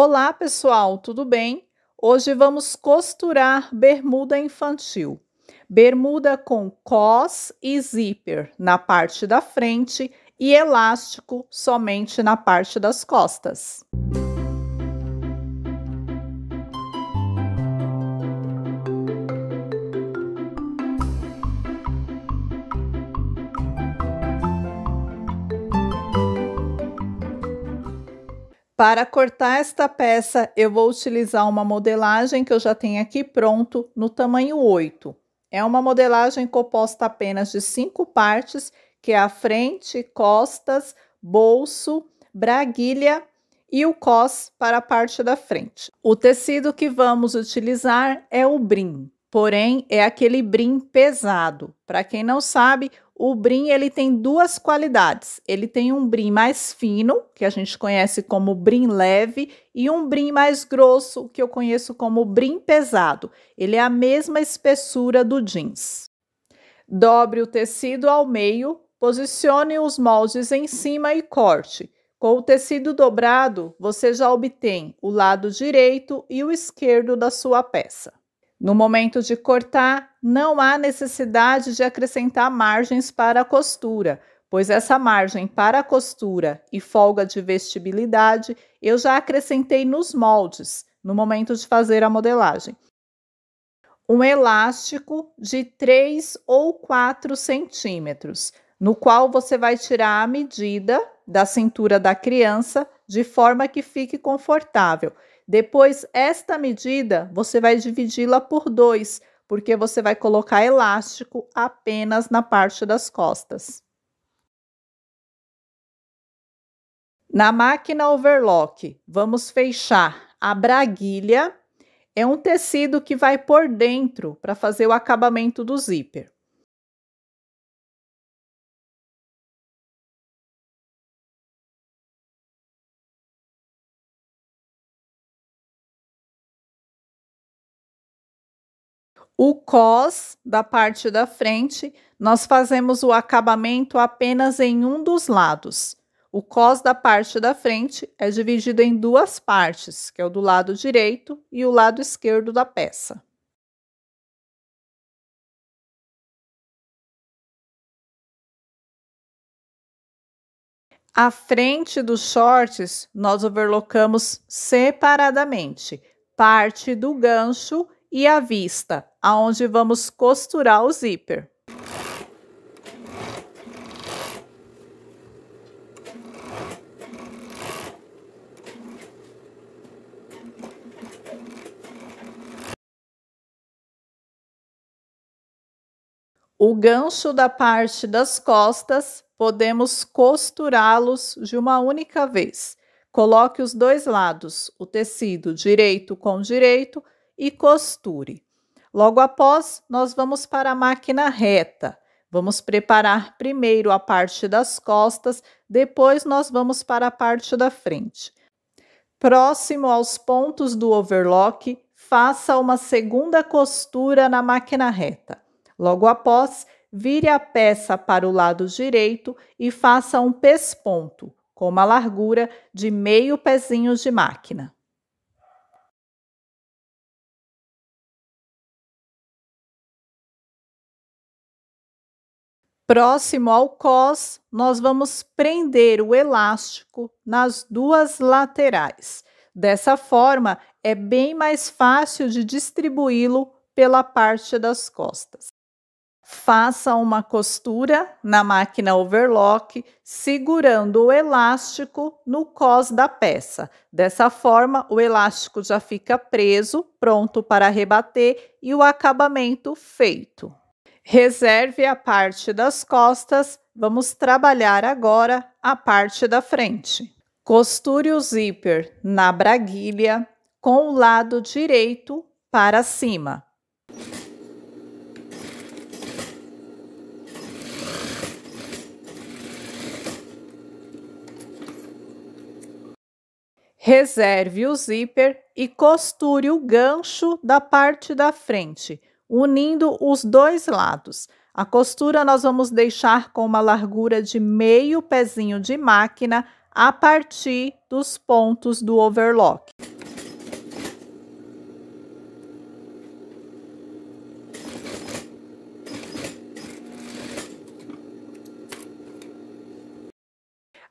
Olá, pessoal, tudo bem? Hoje vamos costurar bermuda infantil. Bermuda com cos e zíper na parte da frente e elástico somente na parte das costas. Para cortar esta peça, eu vou utilizar uma modelagem que eu já tenho aqui pronto no tamanho 8. É uma modelagem composta apenas de cinco partes, que é a frente, costas, bolso, braguilha e o cos para a parte da frente. O tecido que vamos utilizar é o brim, porém é aquele brim pesado. Para quem não sabe, o brim ele tem duas qualidades. Ele tem um brim mais fino, que a gente conhece como brim leve, e um brim mais grosso, que eu conheço como brim pesado. Ele é a mesma espessura do jeans. Dobre o tecido ao meio, posicione os moldes em cima e corte. Com o tecido dobrado, você já obtém o lado direito e o esquerdo da sua peça. No momento de cortar, não há necessidade de acrescentar margens para a costura, pois essa margem para a costura e folga de vestibilidade eu já acrescentei nos moldes no momento de fazer a modelagem. Um elástico de 3 ou 4 centímetros, no qual você vai tirar a medida da cintura da criança de forma que fique confortável depois, esta medida você vai dividi-la por dois, porque você vai colocar elástico apenas na parte das costas. Na máquina overlock, vamos fechar a braguilha. É um tecido que vai por dentro para fazer o acabamento do zíper. o cós da parte da frente, nós fazemos o acabamento apenas em um dos lados. O cós da parte da frente é dividido em duas partes, que é o do lado direito e o lado esquerdo da peça. A frente dos shorts nós overlocamos separadamente, parte do gancho e a vista, aonde vamos costurar o zíper. O gancho da parte das costas podemos costurá-los de uma única vez. Coloque os dois lados, o tecido direito com direito, e costure. Logo após, nós vamos para a máquina reta. Vamos preparar primeiro a parte das costas, depois nós vamos para a parte da frente. Próximo aos pontos do overlock, faça uma segunda costura na máquina reta. Logo após, vire a peça para o lado direito e faça um pesponto, com uma largura de meio pezinho de máquina. Próximo ao cós, nós vamos prender o elástico nas duas laterais. Dessa forma, é bem mais fácil de distribuí-lo pela parte das costas. Faça uma costura na máquina overlock, segurando o elástico no cós da peça. Dessa forma, o elástico já fica preso, pronto para rebater e o acabamento feito. Reserve a parte das costas, vamos trabalhar agora a parte da frente. Costure o zíper na braguilha com o lado direito para cima. Reserve o zíper e costure o gancho da parte da frente unindo os dois lados. A costura nós vamos deixar com uma largura de meio pezinho de máquina a partir dos pontos do overlock.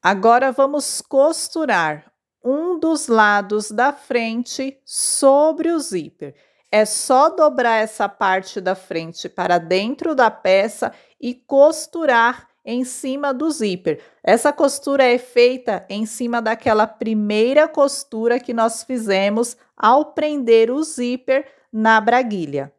Agora vamos costurar um dos lados da frente sobre o zíper. É só dobrar essa parte da frente para dentro da peça e costurar em cima do zíper. Essa costura é feita em cima daquela primeira costura que nós fizemos ao prender o zíper na braguilha.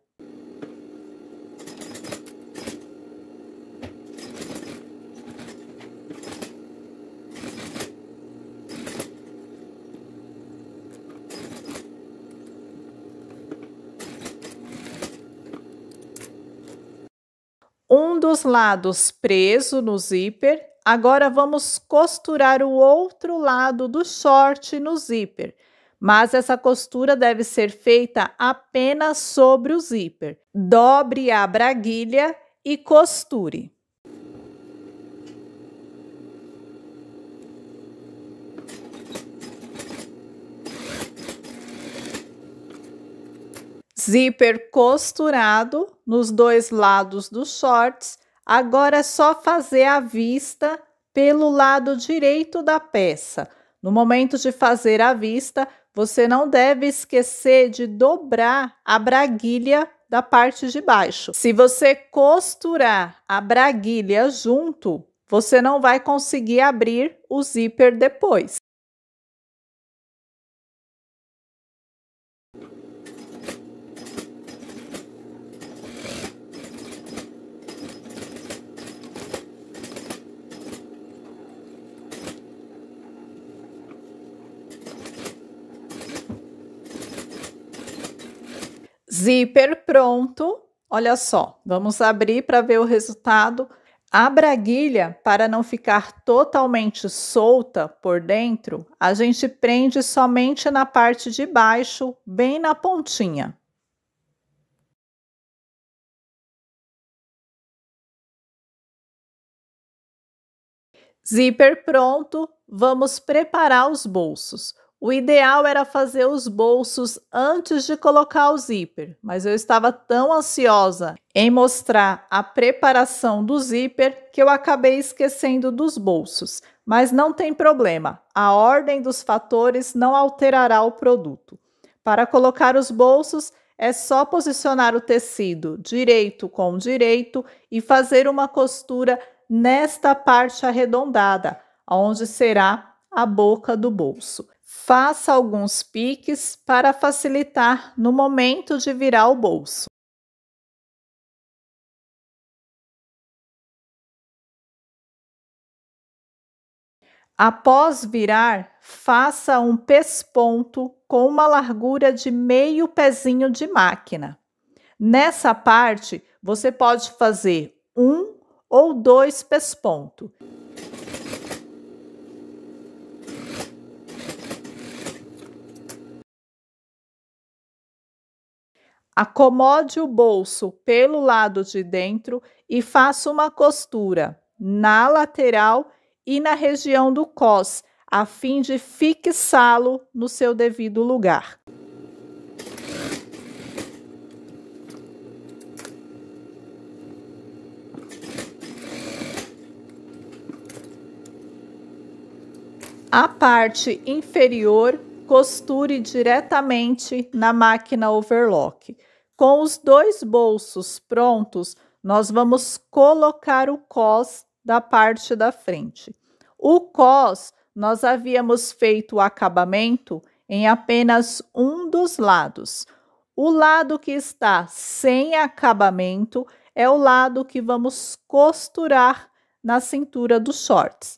um dos lados preso no zíper. Agora vamos costurar o outro lado do short no zíper, mas essa costura deve ser feita apenas sobre o zíper. Dobre a braguilha e costure. Zíper costurado nos dois lados dos shorts. Agora é só fazer a vista pelo lado direito da peça. No momento de fazer a vista, você não deve esquecer de dobrar a braguilha da parte de baixo. Se você costurar a braguilha junto, você não vai conseguir abrir o zíper depois. Zíper pronto. Olha só, vamos abrir para ver o resultado. A braguilha, para não ficar totalmente solta por dentro, a gente prende somente na parte de baixo, bem na pontinha. Zíper pronto, vamos preparar os bolsos. O ideal era fazer os bolsos antes de colocar o zíper, mas eu estava tão ansiosa em mostrar a preparação do zíper que eu acabei esquecendo dos bolsos. Mas não tem problema, a ordem dos fatores não alterará o produto. Para colocar os bolsos, é só posicionar o tecido direito com direito e fazer uma costura nesta parte arredondada, onde será a boca do bolso faça alguns piques para facilitar no momento de virar o bolso. Após virar, faça um pesponto com uma largura de meio pezinho de máquina. Nessa parte, você pode fazer um ou dois pespontos. Acomode o bolso pelo lado de dentro e faça uma costura na lateral e na região do cos, a fim de fixá-lo no seu devido lugar. A parte inferior costure diretamente na máquina overlock. Com os dois bolsos prontos, nós vamos colocar o cos da parte da frente. O cos nós havíamos feito o acabamento em apenas um dos lados. O lado que está sem acabamento é o lado que vamos costurar na cintura dos shorts.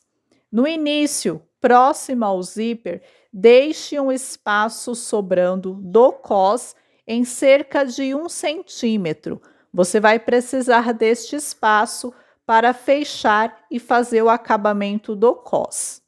No início, próximo ao zíper, deixe um espaço sobrando do cos em cerca de um centímetro. Você vai precisar deste espaço para fechar e fazer o acabamento do cos.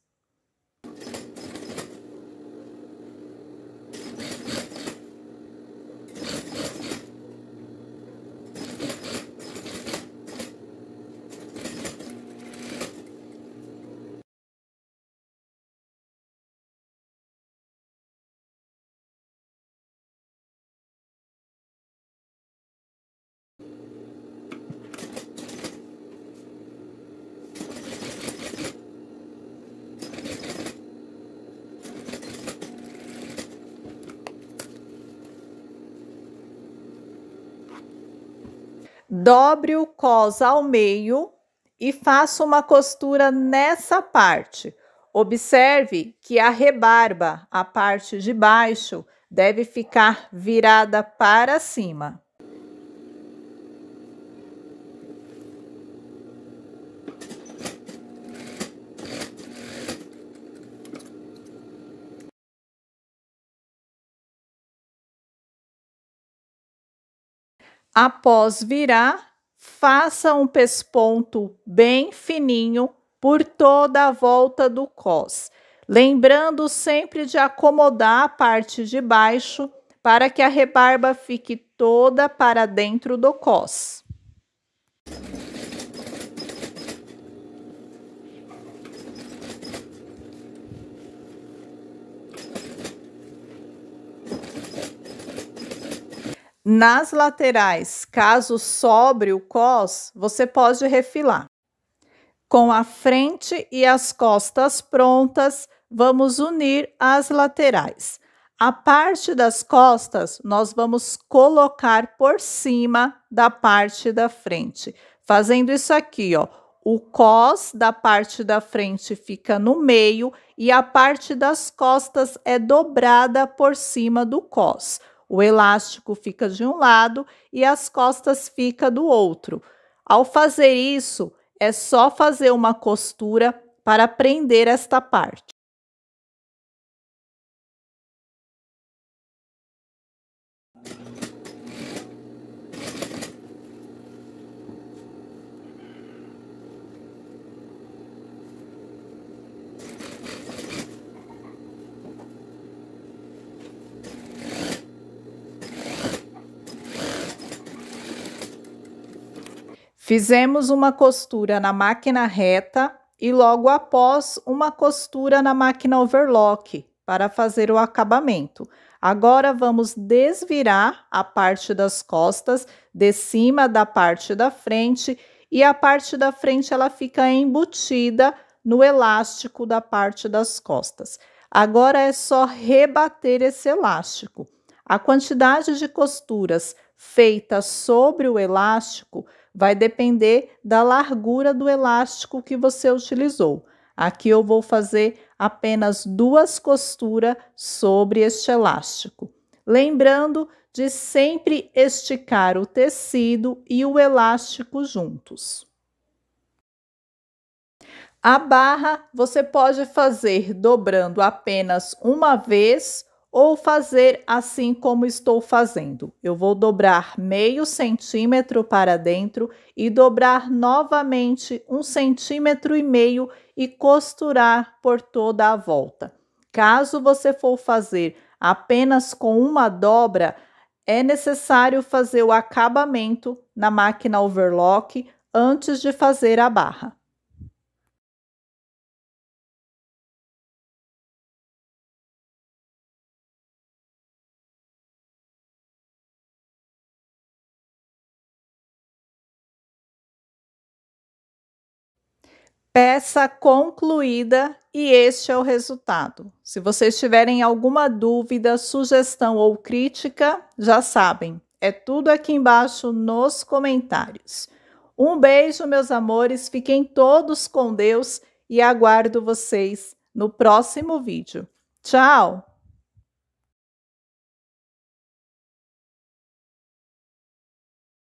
dobre o cos ao meio e faça uma costura nessa parte. Observe que a rebarba, a parte de baixo, deve ficar virada para cima. Após virar, faça um pesponto bem fininho por toda a volta do cos, lembrando sempre de acomodar a parte de baixo para que a rebarba fique toda para dentro do cos. Nas laterais, caso sobre o cos, você pode refilar. Com a frente e as costas prontas, vamos unir as laterais. A parte das costas nós vamos colocar por cima da parte da frente, fazendo isso aqui, ó. O cos da parte da frente fica no meio e a parte das costas é dobrada por cima do cos. O elástico fica de um lado e as costas fica do outro. Ao fazer isso, é só fazer uma costura para prender esta parte. Fizemos uma costura na máquina reta e logo após uma costura na máquina overlock para fazer o acabamento. Agora vamos desvirar a parte das costas de cima da parte da frente e a parte da frente ela fica embutida no elástico da parte das costas. Agora é só rebater esse elástico. A quantidade de costuras feita sobre o elástico Vai depender da largura do elástico que você utilizou. Aqui eu vou fazer apenas duas costuras sobre este elástico. Lembrando de sempre esticar o tecido e o elástico juntos. A barra você pode fazer dobrando apenas uma vez ou fazer assim como estou fazendo. Eu vou dobrar meio centímetro para dentro e dobrar novamente um centímetro e meio e costurar por toda a volta. Caso você for fazer apenas com uma dobra, é necessário fazer o acabamento na máquina overlock antes de fazer a barra. peça concluída e este é o resultado. Se vocês tiverem alguma dúvida, sugestão ou crítica, já sabem, é tudo aqui embaixo nos comentários. Um beijo, meus amores, fiquem todos com Deus e aguardo vocês no próximo vídeo. Tchau!